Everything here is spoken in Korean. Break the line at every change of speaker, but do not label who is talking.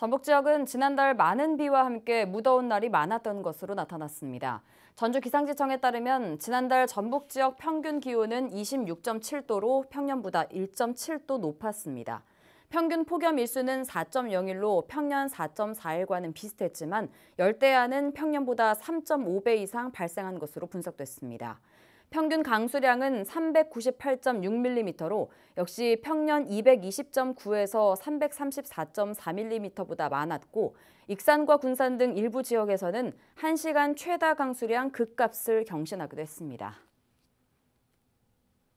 전북 지역은 지난달 많은 비와 함께 무더운 날이 많았던 것으로 나타났습니다. 전주기상지청에 따르면 지난달 전북 지역 평균 기온은 26.7도로 평년보다 1.7도 높았습니다. 평균 폭염 일수는 4.01로 평년 4.4일과는 비슷했지만 열대야는 평년보다 3.5배 이상 발생한 것으로 분석됐습니다. 평균 강수량은 398.6mm로 역시 평년 220.9에서 334.4mm보다 많았고 익산과 군산 등 일부 지역에서는 1시간 최다 강수량 극값을 경신하기도 했습니다.